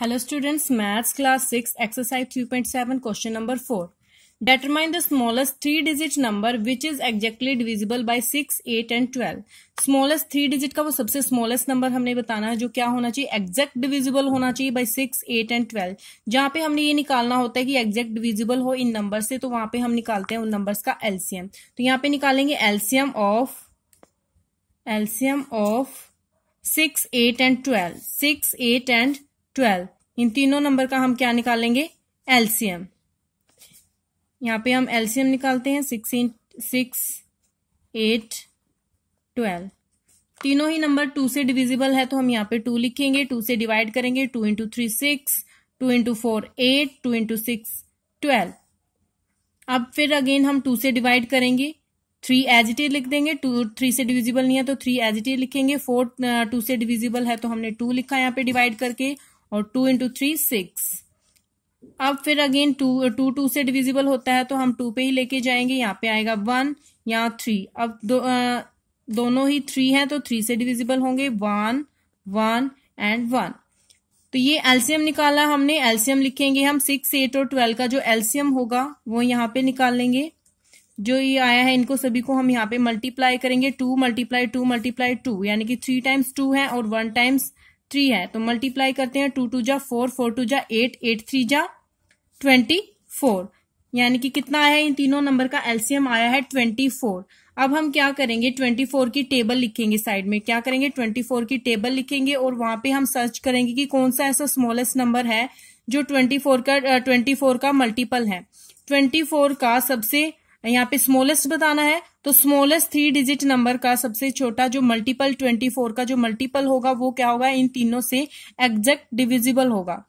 hello students maths class six exercise three point seven question number four determine the smallest three digit number which is exactly divisible by six eight and twelve smallest three digit का वो सबसे smallest number हमने बताना है जो क्या होना चाहिए एक्जैक्ट डिविजिबल होना चाहिए by six eight and twelve जहां पे हमने ये निकालना होता है कि एक्जैक्ट डिविजिबल हो इन नंबर से तो वहां पे हम निकालते हैं उन नंबर का एल्सियम तो यहाँ पे निकालेंगे LCM of LCM of six eight and twelve six eight and twelve इन तीनों नंबर का हम क्या निकालेंगे एलसीएम यहाँ पे हम एलसीएम निकालते हैं सिक्स इन सिक्स एट ट्वेल्व तीनों ही नंबर टू से डिविजिबल है तो हम यहाँ पे टू लिखेंगे टू से डिवाइड करेंगे two into three six two into four eight two into six twelve अब फिर अगेन हम टू से डिवाइड करेंगे थ्री एज इट इज लिख देंगे टू थ्री से डिविजिबल नहीं है तो थ्री एज इट इज लिखेंगे फोर टू uh, से डिविजिबल है तो हमने टू लिखा यहाँ पे डिवाइड करके और टू इंटू थ्री सिक्स अब फिर अगेन टू टू टू से डिविजिबल होता है तो हम टू पे ही लेके जाएंगे यहाँ पे आएगा वन या थ्री अब दो आ, uh, दोनों ही थ्री हैं तो थ्री से डिविजिबल होंगे वन वन एंड वन तो ये एल्सियम निकाला हमने एल्सियम लिखेंगे हम सिक्स एट और ट्वेल्व का जो एल्सियम होगा वो यहाँ पे निकाल लेंगे जो ये आया है इनको सभी को हम यहाँ पे मल्टीप्लाई करेंगे two multiply two multiply two यानी कि थ्री टाइम्स टू है और वन टाइम्स थ्री है तो मल्टीप्लाई करते हैं टू टू जा फोर फोर टू जा एट एट थ्री जा ट्वेंटी फोर यानी कि कितना आया इन तीनों नंबर का एलसीएम आया है ट्वेंटी फोर अब हम क्या करेंगे ट्वेंटी फोर की टेबल लिखेंगे साइड में क्या करेंगे ट्वेंटी फोर की टेबल लिखेंगे और वहां पे हम सर्च करेंगे कि कौन सा ऐसा स्मॉलेस्ट नंबर है जो ट्वेंटी फोर का ट्वेंटी फोर का मल्टीपल है ट्वेंटी फोर का सबसे यहाँ पे स्मॉलेस्ट बताना है तो स्मॉलेस्ट थ्री डिजिट नंबर का सबसे छोटा जो मल्टीपल ट्वेंटी फोर का जो मल्टीपल होगा वो क्या होगा इन तीनों से एग्जैक्ट डिविजिबल होगा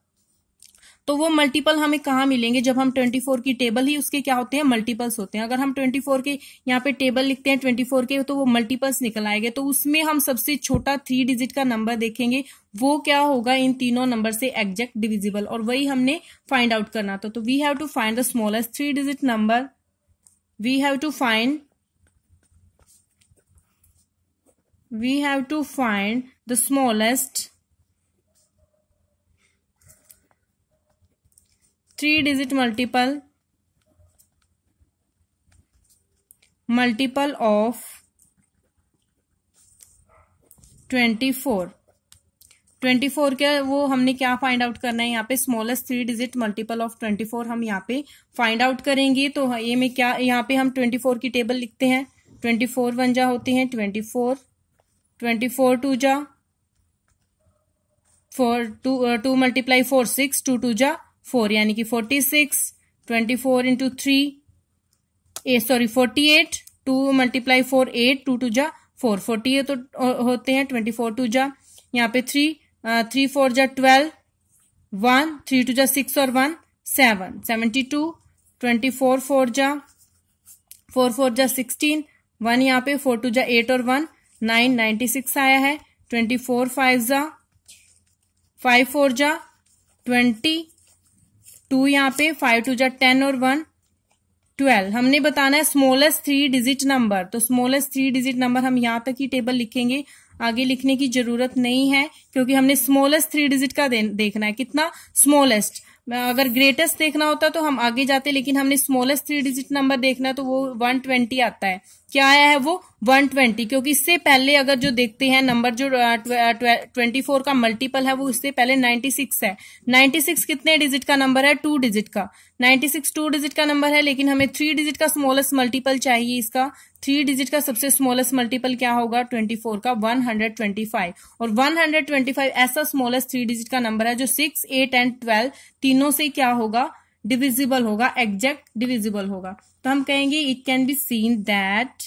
तो वो मल्टीपल हमें कहाँ मिलेंगे जब हम ट्वेंटी फोर की टेबल ही उसके क्या होते हैं मल्टीपल्स होते हैं अगर हम ट्वेंटी फोर के यहाँ पे टेबल लिखते हैं ट्वेंटी फोर के तो वो मल्टीपल्स निकल आएंगे तो उसमें हम सबसे छोटा थ्री डिजिट का नंबर देखेंगे वो क्या होगा इन तीनों नंबर से एग्जैक्ट डिविजिबल और वही हमने फाइंड आउट करना था तो we have to find the smallest three digit number we have to find we have to find the smallest three digit multiple multiple of 24 twenty four के वो हमने क्या फाइंड आउट करना है यहाँ पे smallest three digit multiple of twenty four हम यहाँ पे फाइंड आउट करेंगे तो हाँ, ये में क्या यहाँ पे हम ट्वेंटी फोर की टेबल लिखते हैं ट्वेंटी फोर वन जा होते हैं twenty four twenty four two जा four two two multiply four six two to जा फोर यानी कि forty six twenty four into three a sorry forty eight two multiply four eight two to जा four forty तो होते हैं twenty four two जा यहाँ पे थ्री थ्री फोर जा ट्वेल्व वन थ्री टू जा सिक्स और one seven seventy two twenty four four जा फोर फोर जा सिक्सटीन वन यहाँ पे फोर टू जा एट और वन नाइन नाइन्टी सिक्स आया है ट्वेंटी फोर फाइव जा फाइव फोर जा ट्वेंटी टू यहाँ पे फाइव टू जा टेन और वन ट्वेल्व हमने बताना है स्मॉलेस्ट थ्री डिजिट नंबर तो स्मॉलेस्ट थ्री डिजिट नंबर हम यहाँ तक ही टेबल लिखेंगे आगे लिखने की जरूरत नहीं है क्योंकि हमने स्मॉलेस्ट थ्री डिजिट का देखना है कितना स्मॉलेस्ट अगर ग्रेटेस्ट देखना होता तो हम आगे जाते लेकिन हमने स्मॉलेस्ट थ्री डिजिट नंबर देखना तो वो 120 आता है क्या आया है वो 120 क्योंकि इससे पहले अगर जो देखते हैं नंबर जो 24 का मल्टीपल है वो इससे पहले 96 है 96 कितने डिजिट का नंबर है टू डिजिट का 96 टू डिजिट का नंबर है लेकिन हमें थ्री डिजिट का स्मॉलेस्ट मल्टीपल चाहिए इसका थ्री डिजिट का सबसे स्मॉलेस्ट मल्टीपल क्या होगा 24 का 125 और 125 ऐसा स्मॉलेस्ट थ्री डिजिट का नंबर है जो सिक्स एट एंड ट्वेल्व तीनों से क्या होगा डिविजिबल होगा एग्जैक्ट डिविजिबल होगा तो हम कहेंगे it can be seen that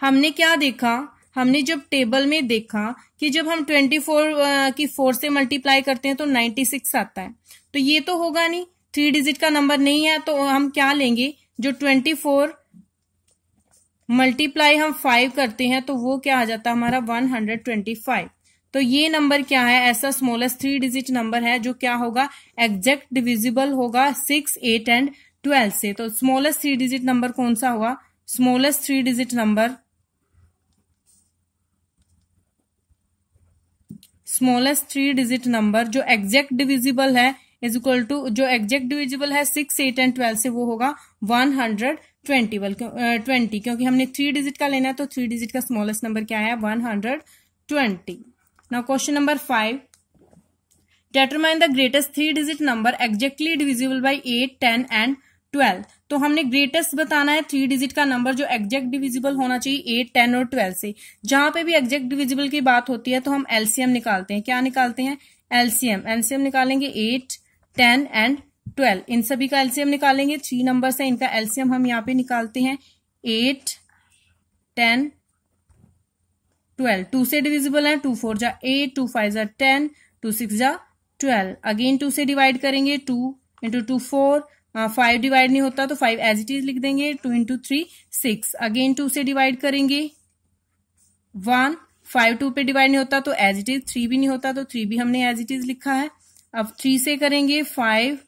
हमने क्या देखा हमने जब टेबल में देखा कि जब हम 24 की 4 से मल्टीप्लाई करते हैं तो 96 आता है तो ये तो होगा नहीं थ्री डिजिट का नंबर नहीं है तो हम क्या लेंगे जो 24 मल्टीप्लाई हम 5 करते हैं तो वो क्या आ जाता है हमारा 125 तो ये नंबर क्या है ऐसा स्मॉलेस्ट थ्री डिजिट नंबर है जो क्या होगा एग्जैक्ट डिविजिबल होगा सिक्स एट एंड ट्वेल्व से तो स्मॉलेस्ट थ्री डिजिट नंबर कौन सा होगा smallest three digit number smallest three digit number जो एग्जैक्ट डिविजिबल है इज इक्वल टू जो एग्जैक्ट डिविजिबल है सिक्स एट एंड ट्वेल्व से वो होगा वन हंड्रेड ट्वेंटी ट्वेंटी क्योंकि हमने थ्री डिजिट का लेना है तो थ्री डिजिट का स्मॉलेस्ट नंबर क्या है one hundred twenty now question number 5 determine the greatest three digit number exactly divisible by eight ten and twelve तो हमने ग्रेटेस्ट बताना है थ्री डिजिट का नंबर जो एग्जैक्ट डिविजिबल होना चाहिए एट टेन और ट्वेल्व से जहां पे भी एग्जैक्ट डिविजिबल की बात होती है तो हम एलसीएम निकालते हैं क्या निकालते हैं एलसीएम एलसीएम निकालेंगे एट टेन एंड ट्वेल्व इन सभी का एलसीएम निकालेंगे थ्री नंबर है इनका एलसीएम हम यहाँ पे निकालते हैं एट टेन ट्वेल्व टू से डिविजिबल है टू फोर जा एट टू फाइव जा टेन टू सिक्स जा ट्वेल्व अगेन टू से डिवाइड करेंगे two into two four five divide नहीं होता तो फाइव एज इट इज लिख देंगे two into three six again two से डिवाइड करेंगे वन फाइव टू पे डिवाइड नहीं होता तो एज इट इज थ्री भी नहीं होता तो थ्री भी हमने एज इट इज लिखा है अब थ्री से करेंगे फाइव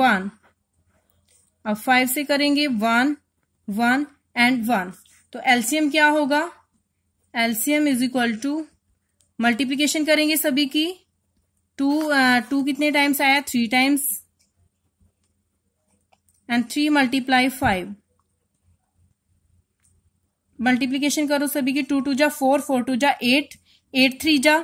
वन अब फाइव से करेंगे वन वन एंड वन तो एलसीएम क्या होगा LCM is equal to multiplication करेंगे सभी की टू टू uh, कितने टाइम्स आया three times and three multiply five multiplication करो सभी की टू टू जा फोर फोर टू जा एट एट थ्री जा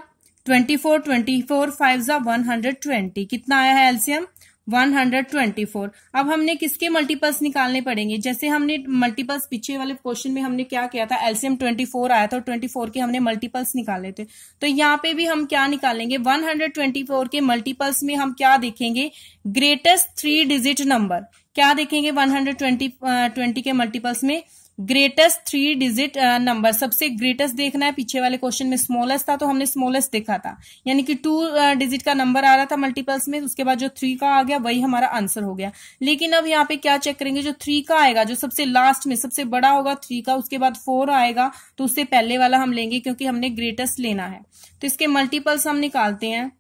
twenty four twenty four five जा वन हंड्रेड ट्वेंटी कितना आया है एल्सियम 124 अब हमने किसके मल्टीपल्स निकालने पड़ेंगे जैसे हमने मल्टीपल्स पीछे वाले क्वेश्चन में हमने क्या किया था एलसीएम 24 आया था और 24 के हमने मल्टीपल्स निकाले थे तो यहाँ पे भी हम क्या निकालेंगे 124 के मल्टीपल्स में हम क्या देखेंगे ग्रेटेस्ट थ्री डिजिट नंबर क्या देखेंगे 120 uh, 20 के मल्टीपल्स में ग्रेटेस्ट थ्री डिजिट नंबर सबसे ग्रेटेस्ट देखना है पीछे वाले क्वेश्चन में स्मॉलेस्ट था तो हमने स्मॉलेस्ट देखा था यानी कि टू डिजिट uh, का नंबर आ रहा था मल्टीपल्स में उसके बाद जो थ्री का आ गया वही हमारा आंसर हो गया लेकिन अब यहाँ पे क्या चेक करेंगे जो थ्री का आएगा जो सबसे लास्ट में सबसे बड़ा होगा थ्री का उसके बाद फोर आएगा तो उससे पहले वाला हम लेंगे क्योंकि हमने ग्रेटेस्ट लेना है तो इसके मल्टीपल्स हम निकालते हैं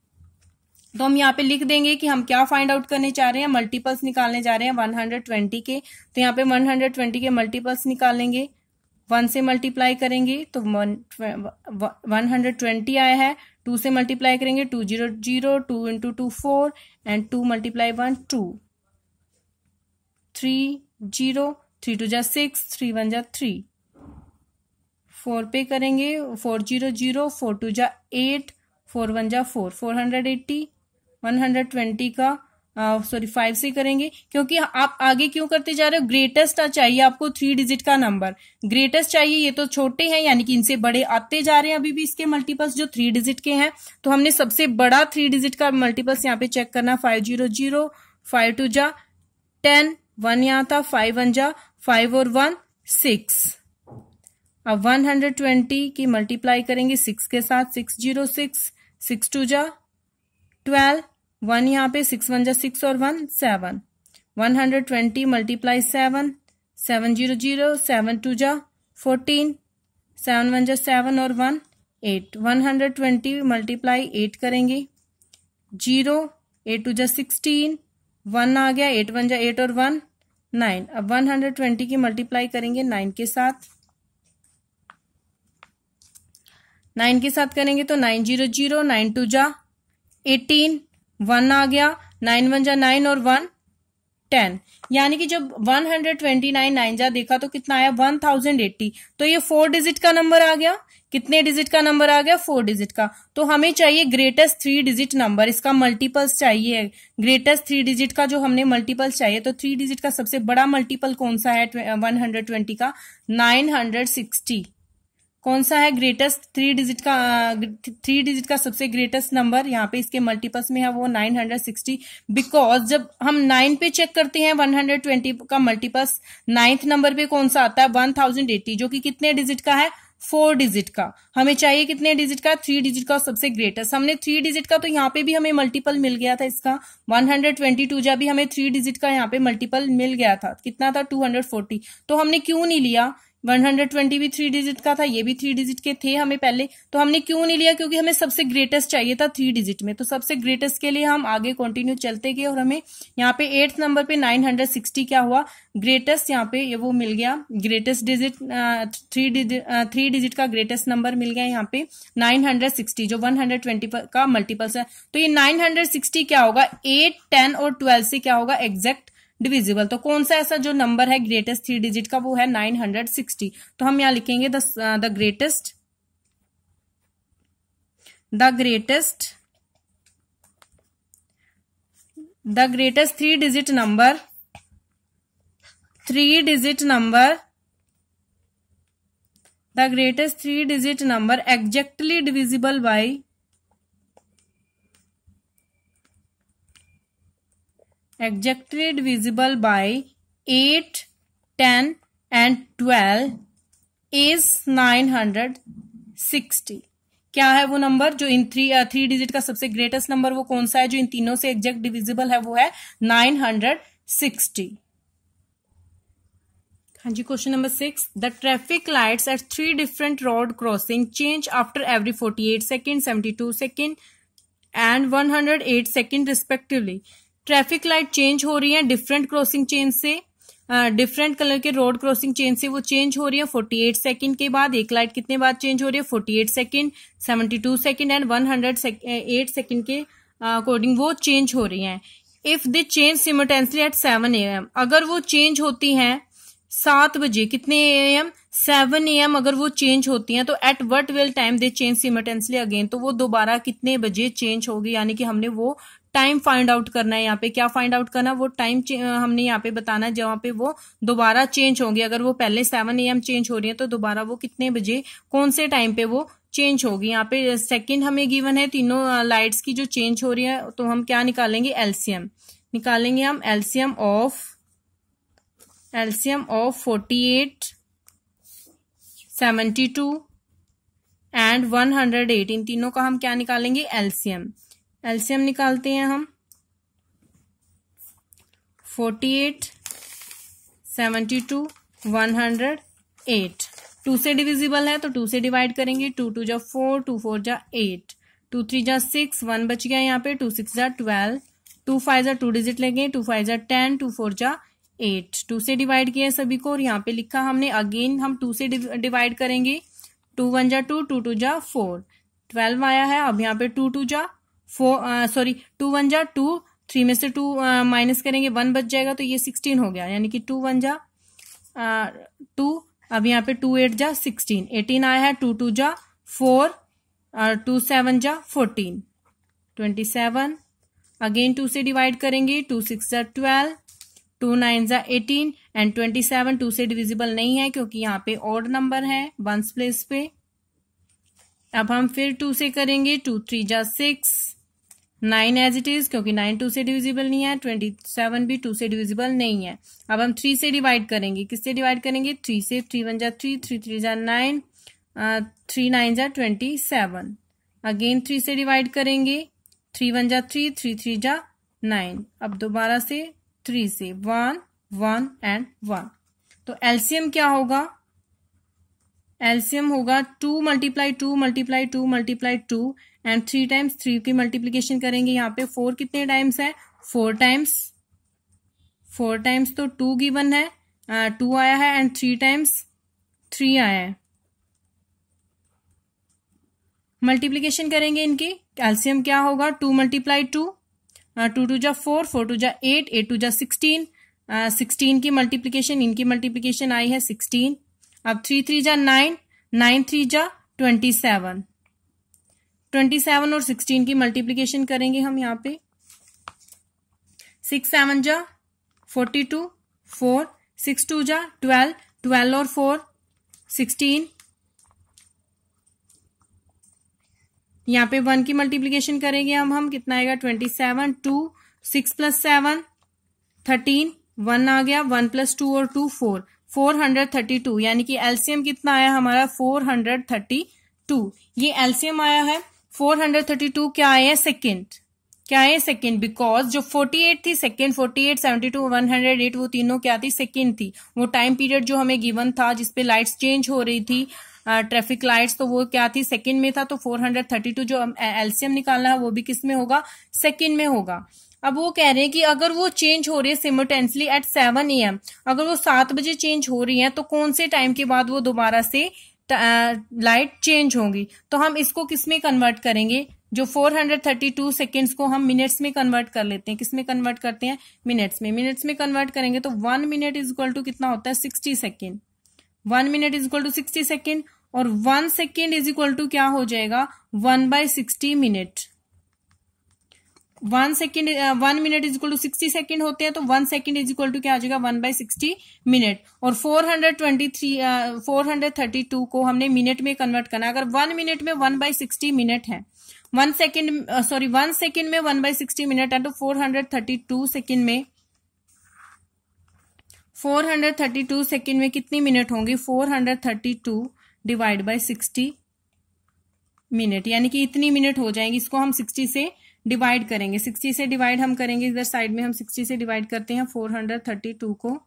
तो हम यहाँ पे लिख देंगे कि हम क्या फाइंड आउट करने चाह रहे हैं मल्टीपल्स निकालने जा रहे हैं 120 के तो यहाँ पे 120 के मल्टीपल्स निकालेंगे वन से मल्टीप्लाई करेंगे तो वन हंड्रेड ट्वेंटी आया है टू से मल्टीप्लाई करेंगे two zero zero two into two four and two multiply one two three zero three two जा सिक्स थ्री वन जा थ्री फोर पे करेंगे four zero zero four two जा eight four one जा four four hundred eighty 120 का sorry uh, five से करेंगे क्योंकि आप आगे क्यों करते जा रहे हो ग्रेटेस्ट चाहिए आपको थ्री डिजिट का नंबर ग्रेटेस्ट चाहिए ये तो छोटे हैं यानी कि इनसे बड़े आते जा रहे हैं अभी भी इसके मल्टीपल्स जो थ्री डिजिट के हैं तो हमने सबसे बड़ा थ्री डिजिट का मल्टीपल्स यहाँ पे चेक करना five zero zero five two जा टेन वन यहाँ था फाइव वन जा फाइव और वन सिक्स अब वन हंड्रेड ट्वेंटी की मल्टीप्लाई करेंगे सिक्स के साथ six zero six six two जा ट्वेल्व वन यहाँ पे सिक्स वन जा सिक्स और one seven one hundred twenty multiply seven seven zero zero seven two जा फोर्टीन सेवन वन जा सेवन और one eight one hundred twenty multiply eight करेंगे zero eight two जा sixteen one आ गया eight one जा eight और one nine अब वन हंड्रेड ट्वेंटी की मल्टीप्लाई करेंगे नाइन के साथ नाइन के साथ करेंगे तो nine zero zero nine two जा एटीन वन आ गया नाइन वन जा नाइन और वन टेन यानी कि जब one hundred twenty nine nine जा देखा तो कितना आया एट्टी तो ये फोर डिजिट का नंबर आ गया कितने डिजिट का नंबर आ गया फोर डिजिट का तो हमें चाहिए ग्रेटेस्ट थ्री डिजिट नंबर इसका मल्टीपल्स चाहिए ग्रेटेस्ट थ्री डिजिट का जो हमने मल्टीपल्स चाहिए तो थ्री डिजिट का सबसे बड़ा मल्टीपल कौन सा है वन हंड्रेड ट्वेंटी का नाइन हंड्रेड सिक्सटी कौन सा है ग्रेटेस्ट थ्री डिजिट का थ्री डिजिट का सबसे ग्रेटेस्ट नंबर यहाँ पे इसके मल्टीपल्स में है वो 960 बिकॉज जब हम नाइन पे चेक करते हैं 120 का मल्टीपल्स नाइन्थ नंबर पे कौन सा आता है 1080 जो कि कितने डिजिट का है फोर डिजिट का हमें चाहिए कितने डिजिट का थ्री डिजिट का सबसे ग्रेटेस्ट हमने थ्री डिजिट का तो यहाँ पे भी हमें मल्टीपल मिल गया था इसका 122 जब भी हमें थ्री डिजिट का यहाँ पे मल्टीपल मिल गया था कितना था 240 तो हमने क्यों नहीं लिया 120 भी थ्री डिजिट का था ये भी थ्री डिजिट के थे हमें पहले तो हमने क्यों नहीं लिया क्योंकि हमें सबसे ग्रेटेस्ट चाहिए था थ्री डिजिट में तो सबसे ग्रेटेस्ट के लिए हम आगे कंटिन्यू चलते गए और हमें यहाँ पे एट्थ नंबर पे 960 क्या हुआ ग्रेटेस्ट यहाँ पे ये वो मिल गया greatest digit three digit three digit का ग्रेटेस्ट नंबर मिल गया यहाँ पे नाइन जो वन का मल्टीपल्स है तो ये नाइन क्या होगा एट टेन और ट्वेल्व से क्या होगा एग्जैक्ट डिविजिबल तो कौन सा ऐसा जो नंबर है ग्रेटेस्ट थ्री डिजिट का वो है नाइन हंड्रेड सिक्सटी तो हम यहां लिखेंगे the the greatest the greatest the greatest three digit number three digit number the greatest three digit number exactly divisible by by eight ten and twelve is nine hundred sixty क्या है वो number जो in three three digit का सबसे greatest number वो कौन सा है जो इन तीनों से एग्जैक्ट डिविजिबल है वो है नाइन सिक्सटी हाँ जी question number six the traffic lights at three different road crossing change after every forty eight second seventy two second and one hundred eight second respectively traffic light change हो रही है different crossing चेन से different colour के road crossing चेन से वो change हो रही है 48 सेकंड के बाद एक लाइट कितने बाद चेंज हो रही है 48 सेकंड 72 सेकंड एंड 108 सेकेंड के अकॉर्डिंग वो चेंज हो रही है if they change simultaneously at seven A M अगर वो चेंज होती हैं सात बजे कितने A M seven A M अगर वो चेंज होती हैं तो at what will time they change simultaneously again तो वो दोबारा कितने बजे चेंज होगी यानी कि हमने वो टाइम फाइंड आउट करना है यहाँ पे क्या फाइंड आउट करना वो टाइम हमने यहाँ पे बताना है जहाँ पे वो दोबारा चेंज होगी अगर वो पहले सेवन ए एम चेंज हो रही है तो दोबारा वो कितने बजे कौन से टाइम पे वो चेंज होगी यहाँ पे सेकंड हमें गिवन है तीनों लाइट्स की जो चेंज हो रही है तो हम क्या निकालेंगे एल्सियम निकालेंगे हम LCM of LCM of forty eight seventy two and one hundred eight इन तीनों का हम क्या निकालेंगे एल्सियम एल्सियम निकालते हैं हम forty eight seventy two one hundred eight two से डिविजिबल है तो टू से डिवाइड करेंगे टू टू जा फोर टू फोर जा एट टू थ्री जा सिक्स वन बच गया यहाँ पे टू सिक्स जा ट्वेल्व टू फाइव जा टू डिजिट लेंगे टू फाइव जा टेन टू फोर जा एट टू से डिवाइड किया है सभी को और यहाँ पे लिखा हमने अगेन हम टू से डिवाइड करेंगे टू वन जा टू टू टू जा फोर ट्वेल्व आया है अब यहाँ पे टू टू जा फोर सॉरी टू वन जा टू थ्री में से टू माइनस करेंगे वन बच जाएगा तो ये सिक्सटीन हो गया यानी कि टू वन जा टू अब यहाँ पे टू एट जा सिक्सटीन एटीन आया है टू टू जा फोर और टू सेवन जा fourteen twenty seven again two से डिवाइड करेंगे टू सिक्स जा ट्वेल्व टू नाइन जा eighteen and twenty seven two से डिविजिबल नहीं है क्योंकि यहाँ पे ऑड नंबर है वंस प्लेस पे अब हम फिर टू से करेंगे टू थ्री जा six nine as it is क्योंकि नाइन टू से डिविजिबल नहीं है ट्वेंटी सेवन भी टू से डिविजिबल नहीं है अब हम थ्री से डिवाइड करेंगे किससे डिवाइड करेंगे थ्री से थ्री वन जा थ्री थ्री थ्री जा नाइन थ्री नाइन जा ट्वेंटी सेवन अगेन थ्री से डिवाइड करेंगे थ्री वन जा थ्री थ्री थ्री जा नाइन अब दोबारा से थ्री से वन वन एंड वन तो एल्सियम क्या होगा एल्सियम होगा two multiply two multiply two multiply two and three times three की मल्टीप्लीकेशन करेंगे यहाँ पे फोर कितने टाइम्स है फोर टाइम्स फोर टाइम्स तो टू गिवन है टू आया है एंड थ्री टाइम्स थ्री आया है मल्टीप्लीकेशन करेंगे इनकी कैल्सियम क्या होगा two multiply two two to जा फोर फोर टू जा एट एट टू जा सिक्सटीन सिक्सटीन की मल्टीप्लीकेशन इनकी मल्टीप्लीकेशन आई है सिक्सटीन अब थ्री थ्री जा नाइन नाइन थ्री जा ट्वेंटी सेवन ट्वेंटी सेवन और सिक्सटीन की मल्टीप्लीकेशन करेंगे हम यहाँ पे सिक्स सेवन जा forty two four six two जा ट्वेल्व ट्वेल्व और फोर सिक्सटीन यहाँ पे वन की मल्टीप्लीकेशन करेंगे हम हम कितना आएगा twenty seven two six plus seven thirteen one आ गया वन प्लस टू और टू फोर 432 यानी कि एलसीएम कितना आया हमारा 432 ये एलसीएम आया है 432 क्या आया सेकेंड क्या है सेकेंड बिकॉज जो 48 थी सेकेंड 48, 72, 108 वो तीनों क्या थी सेकंड थी वो टाइम पीरियड जो हमें गिवन था जिसपे लाइट्स चेंज हो रही थी ट्रैफिक लाइट्स तो वो क्या थी सेकेंड में था तो 432 जो एलसीएम निकालना है वो भी किस में होगा सेकंड में होगा अब वो कह रहे हैं कि अगर वो चेंज हो रही है simultaneously at seven A M अगर वो सात बजे चेंज हो रही है तो कौन से टाइम के बाद वो दोबारा से लाइट चेंज होगी तो हम इसको किस में कन्वर्ट करेंगे जो 432 सेकंड्स को हम मिनट्स में कन्वर्ट कर लेते हैं किस में कन्वर्ट करते हैं मिनट्स में मिनट्स में कन्वर्ट करेंगे तो one minute is equal to कितना होता है sixty second one minute is equal to sixty second और one second is equal to क्या हो जाएगा one by sixty minute one second one minute is equal to sixty second होते हैं तो one second is equal to क्या हो जाएगा वन बाय सिक्सटी मिनट और four hundred twenty three four hundred thirty two को हमने मिनट में कन्वर्ट करना अगर वन मिनट में वन बाई सिक्सटी मिनट है one second sorry one second में वन बाई सिक्सटी मिनट है तो four hundred thirty two second में four hundred thirty two second में कितनी मिनट होंगी four hundred thirty two divide by sixty minute यानी कि इतनी मिनट हो जाएंगी इसको हम सिक्सटी से डिवाइड करेंगे सिक्सटी से डिवाइड हम करेंगे इधर साइड में हम सिक्सटी से डिवाइड करते हैं फोर हंड्रेड थर्टी टू को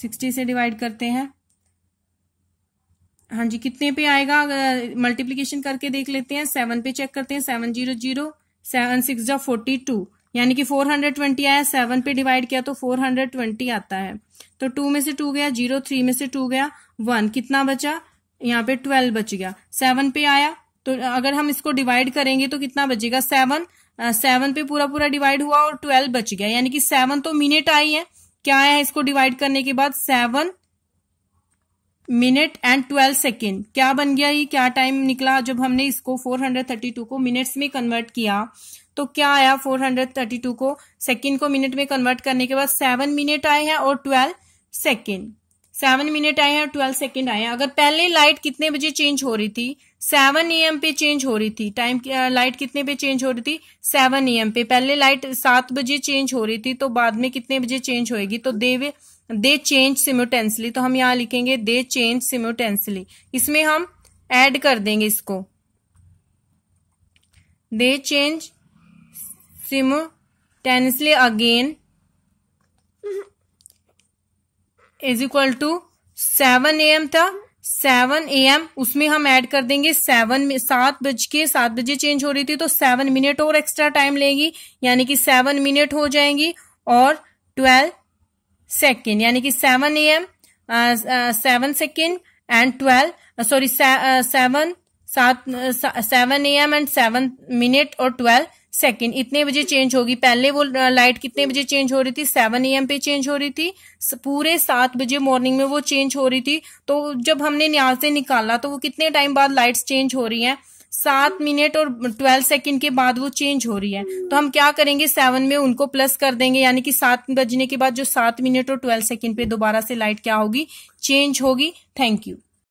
सिक्सटी से डिवाइड करते हैं हाँ जी कितने पे आएगा मल्टीप्लीकेशन करके देख लेते हैं सेवन पे चेक करते हैं seven zero zero seven six जो फोर्टी टू यानी कि फोर हंड्रेड ट्वेंटी आया सेवन पे डिवाइड किया तो फोर हंड्रेड ट्वेंटी आता है तो टू में से टू गया जीरो थ्री में से टू गया वन कितना बचा यहाँ पे ट्वेल्व बच गया सेवन पे आया तो अगर हम इसको डिवाइड करेंगे तो कितना बचेगा सेवन सेवन uh, पे पूरा पूरा डिवाइड हुआ और ट्वेल्व बच गया यानी कि सेवन तो मिनट आई है क्या आया है इसको डिवाइड करने के बाद seven minute and twelve second क्या बन गया ये क्या टाइम निकला जब हमने इसको फोर हंड्रेड थर्टी टू को मिनट्स में कन्वर्ट किया तो क्या आया फोर हंड्रेड थर्टी टू को सेकेंड को मिनट में कन्वर्ट करने के बाद सेवन मिनट आए हैं और ट्वेल्व सेकेंड सेवन मिनट आए हैं और ट्वेल्व सेकेंड आए हैं अगर पहले लाइट कितने बजे चेंज हो रही थी सेवन ए एम पे चेंज हो रही थी टाइम लाइट कितने पे चेंज हो रही थी सेवन ए एम पे पहले लाइट सात बजे चेंज हो रही थी तो बाद में कितने बजे चेंज होएगी तो देव दे चेंज सिमोटेंसली तो हम यहाँ लिखेंगे दे चेंज सिमोटेंसली इसमें हम एड कर देंगे इसको they change simultaneously again is equal to seven A M था सेवन ए एम उसमें हम ऐड कर देंगे सेवन सात बज के सात बजे चेंज हो रही थी तो सेवन मिनट और एक्स्ट्रा टाइम लेगी यानी कि सेवन मिनट हो जाएंगी और ट्वेल्व सेकेंड यानी कि seven A M seven second and twelve sorry seven सात seven A M and seven minute और ट्वेल्व सेकेंड इतने बजे चेंज होगी पहले वो लाइट कितने बजे चेंज हो रही थी सेवन एम पे चेंज हो रही थी पूरे सात बजे मॉर्निंग में वो चेंज हो रही थी तो जब हमने न्याज से निकाला तो वो कितने टाइम बाद लाइट्स चेंज हो रही हैं सात मिनट और ट्वेल्व सेकंड के बाद वो चेंज हो रही है तो हम क्या करेंगे सेवन में उनको प्लस कर देंगे यानी कि सात बजने के बाद जो सात मिनट और ट्वेल्व सेकंड पे दोबारा से लाइट क्या होगी चेंज होगी थैंक यू